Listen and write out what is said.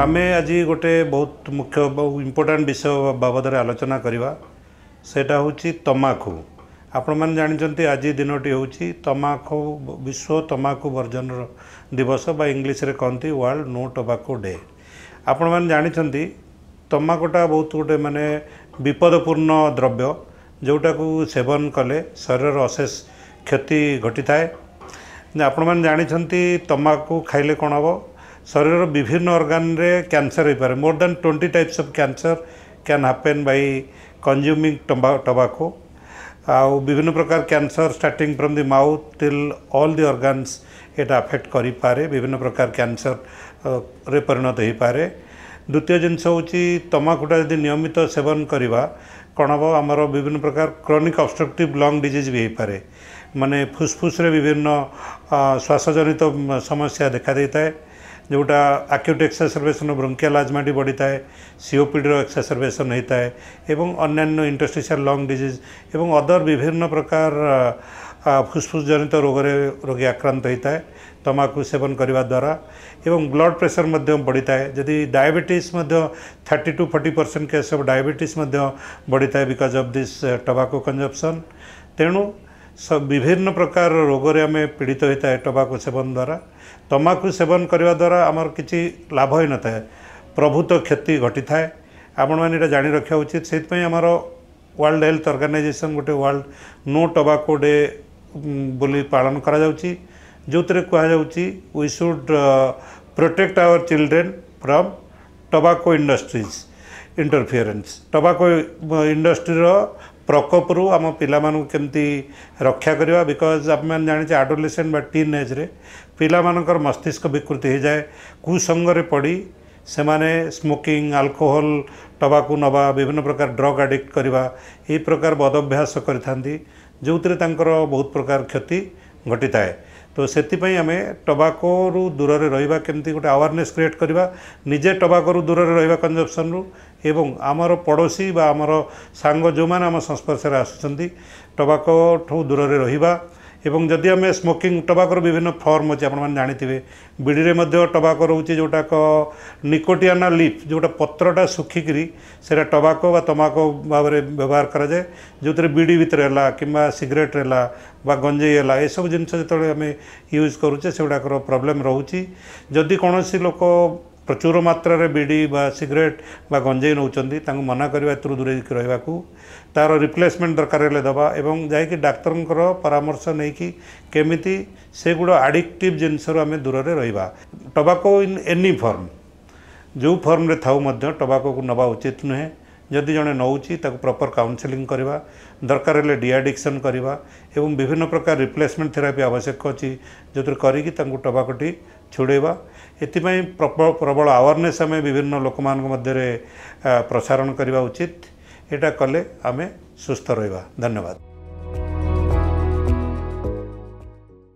ଆମେ ଆଜି ଗୋଟେ ବହୁତ ମୁଖ୍ୟ ଇମ୍ପୋର୍ଟାଣ୍ଟ ବିଷୟ ବାବଦରେ ଆଲୋଚନା କରିବା ସେଇଟା ହେଉଛି ତମାଖୁ ଆପଣମାନେ ଜାଣିଛନ୍ତି ଆଜି ଦିନଟି ହେଉଛି ତମାଖୁ ବିଶ୍ୱ ତମାଖୁ ବର୍ଜନର ଦିବସ ବା ଇଂଲିଶରେ କହନ୍ତି ୱାର୍ଲଡ ନୋ ଟବାକୋ ଡେ ଆପଣମାନେ ଜାଣିଛନ୍ତି ତମାଖୁଟା ବହୁତ ଗୋଟେ ମାନେ ବିପଦପୂର୍ଣ୍ଣ ଦ୍ରବ୍ୟ ଯେଉଁଟାକୁ ସେବନ କଲେ ଶରୀରର ଅଶେଷ କ୍ଷତି ଘଟିଥାଏ ଆପଣମାନେ ଜାଣିଛନ୍ତି ତମାଖୁ ଖାଇଲେ କ'ଣ ହେବ शरीर विभिन्न अर्गान कैंसर हो पाए more than twenty types of cancer can happen by consuming tobacco आउ विभिन्न प्रकार cancer starting from the mouth till all the organs एटा अफेक्ट कर पारे विभिन्न प्रकार कैंसर रे परिणत हो पारे द्वितीय जिनस हूँ तमाकूटा जब नियमित सेवन करवा कण आम विभिन्न प्रकार क्रोनिक अबस्ट्रक्टिव लंग डिजीज भी हो पारे माने फुसफुस विभिन्न श्वास जनित समस्या देखा देता है जोटा आक्यूट एक्सरसरभेसन ब्रंकिलाजमाटी बढ़ी थाए सीओपीडर एक्सरसरभेसन होता है अन्न्य इंटरस्टिशियल लंग डिजिज एवं अदर विभिन्न प्रकार फुसफुस जनित रोग रोगी आक्रांत होता है तमाखु सेवन करने द्वारा एवं ब्लड प्रेसर बढ़ी थाए जदि diabetes thirty two forty percent case of diabetes बढ़ी थाए because of this tobacco consumption तेणु विभिन्न प्रकार रोग आम पीड़ित होता है टबाकू सेवन द्वारा तमाकु सेवन करने द्वारा आमर किसी लाभ ही न था क्षति घटी थाए आपण मैंने रखा उचित से आमर वर्ल्ड हेल्थ अर्गानाइजेसन गोटे वर्ल्ड नो टबाको डे बोली पालन करा जाउची थे कहु जाउची we should protect our children from tobacco industries interference tobacco इंडस्ट्रीर ପ୍ରକୋପରୁ ଆମ ପିଲାମାନଙ୍କୁ କେମିତି ରକ୍ଷା କରିବା ବିକଜ୍ ଆମେମାନେ ଜାଣିଛେ ଆଡ଼ୋଲେସେଣ୍ଟ ବା ଟିନ୍ ଏଜ୍ରେ ପିଲାମାନଙ୍କର ମସ୍ତିଷ୍କ ବିକୃତି ହୋଇଯାଏ କୁସଙ୍ଗରେ ପଡ଼ି ସେମାନେ ସ୍ମୋକିଂ ଆଲକୋହଲ ଟବାକୁ ନେବା ବିଭିନ୍ନ ପ୍ରକାର ଡ୍ରଗ୍ ଆଡ଼ିକ୍ଟ କରିବା ଏହି ପ୍ରକାର ବଦଭ୍ୟାସ କରିଥାନ୍ତି ଯେଉଁଥିରେ ତାଙ୍କର ବହୁତ ପ୍ରକାର କ୍ଷତି ଘଟିଥାଏ ତ ସେଥିପାଇଁ ଆମେ ଟବାକୋରୁ ଦୂରରେ ରହିବା କେମିତି ଗୋଟେ ଆୱାରନେସ୍ କ୍ରିଏଟ୍ କରିବା ନିଜେ ଟବାକୋରୁ ଦୂରରେ ରହିବା କଞ୍ଜପସନ୍ରୁ এবং আমारो पडोसी बा আমारो सांग जोमाना हम संस्पर्श रे आसचेंदि tobacco थौ दुरा रे रहीबा एवं जदि हमे স্মোকিং tobaccoৰ বিভিন্ন ফৰ্ম আছে আপোন মান জানিতিবে বিডিৰে মধ্য tobacco ৰউচি জটাক নিকোটিয়ানা লিফ জটা পত্রটা সুখিকি সেরা tobacco বা তামাকৰ বাবে ব্যৱহাৰ কৰা যায় যোতৰ বিডি ভিতৰে লাগিবা কিমা সিগৰেটৰে লাগা বা গঞ্জীয়ালা এই সব জিনছ জতলে আমি ইউজ কৰুচে সেউডাৰ প্ৰবলেম ৰউচি যদি কোনসি লোক ପ୍ରଚୁର ମାତ୍ରାରେ ବିଡ଼ି ବା ସିଗରେଟ୍ ବା ଗଞ୍ଜେଇ ନେଉଛନ୍ତି ତାଙ୍କୁ ମନା କରିବା ଏଥିରୁ ଦୂରେଇକି ରହିବାକୁ ତା'ର ରିପ୍ଲେସମେଣ୍ଟ ଦରକାର ହେଲେ ଦେବା ଏବଂ ଯାଇକି ଡାକ୍ତରଙ୍କର ପରାମର୍ଶ ନେଇକି କେମିତି ସେଗୁଡ଼ ଆଡ଼ିକ୍ଟିଭ୍ ଜିନିଷରୁ ଆମେ ଦୂରରେ ରହିବା ଟବାକୋ ଇନ୍ ଏନି ଫର୍ମ ଯେଉଁ ଫର୍ମରେ ଥାଉ ମଧ୍ୟ ଟବାକୋକୁ ନେବା ଉଚିତ ନୁହେଁ ଯଦି ଜଣେ ନେଉଛି ତାକୁ ପ୍ରପର୍ କାଉନ୍ସେଲିଂ କରିବା ଦରକାର ହେଲେ ଡିଆଡିକ୍ସନ୍ କରିବା ଏବଂ ବିଭିନ୍ନ ପ୍ରକାର ରିପ୍ଲେସମେଣ୍ଟ ଥେରାପି ଆବଶ୍ୟକ ଅଛି ଯେଉଁଥିରେ କରିକି ତାଙ୍କୁ ଟବାକୋଟି ଛୁଡ଼େଇବା ଏଥିପାଇଁ ପ୍ରବଳ ଆୱାରନେସ୍ ଆମେ ବିଭିନ୍ନ ଲୋକମାନଙ୍କ ମଧ୍ୟରେ ପ୍ରସାରଣ କରିବା ଉଚିତ ଏଇଟା କଲେ ଆମେ ସୁସ୍ଥ ରହିବା ଧନ୍ୟବାଦ